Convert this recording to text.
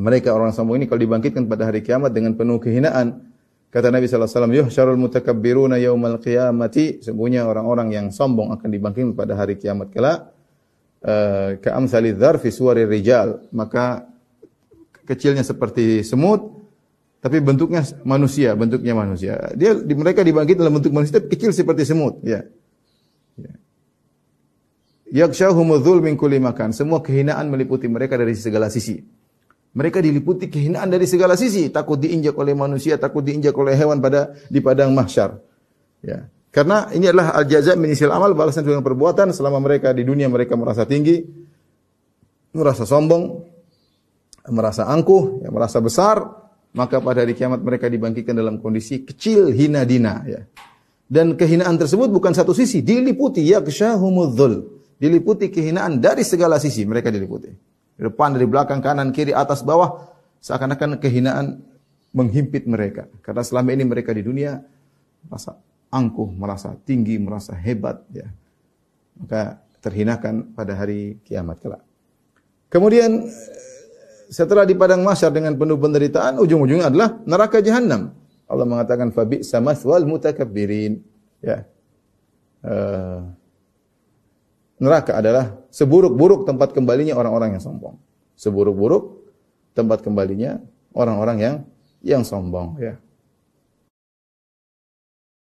mereka orang sombong ini kalau dibangkitkan pada hari kiamat dengan penuh kehinaan kata Nabi sallallahu alaihi wasallam na yau mal qiyamati sungguhnya orang-orang yang sombong akan dibangkitkan pada hari kiamat kala eh, ka amsalidz dzarfi suwaril rijal maka kecilnya seperti semut tapi bentuknya manusia bentuknya manusia dia di, mereka dibangkit dalam bentuk manusia tapi kecil seperti semut ya, ya. yaksyahumudzul min mingkuli makan semua kehinaan meliputi mereka dari segala sisi mereka diliputi kehinaan dari segala sisi, takut diinjak oleh manusia, takut diinjak oleh hewan pada di padang mahsyar. Ya. Karena ini adalah al-jaza min amal balasan dengan perbuatan selama mereka di dunia mereka merasa tinggi, merasa sombong, merasa angkuh, ya, merasa besar, maka pada hari kiamat mereka dibangkitkan dalam kondisi kecil hina dina ya. Dan kehinaan tersebut bukan satu sisi, diliputi yakshahumudzul. Diliputi kehinaan dari segala sisi mereka diliputi dari depan dari belakang kanan kiri atas bawah seakan-akan kehinaan menghimpit mereka karena selama ini mereka di dunia merasa angkuh merasa tinggi merasa hebat ya maka terhinakan pada hari kiamat kelak kemudian setelah di padang mahsyar dengan penuh penderitaan ujung-ujungnya adalah neraka jahanam Allah mengatakan fabi samathwal mutakabbirin ya eh uh, neraka adalah seburuk-buruk tempat kembalinya orang-orang yang sombong. Seburuk-buruk tempat kembalinya orang-orang yang yang sombong. Ya.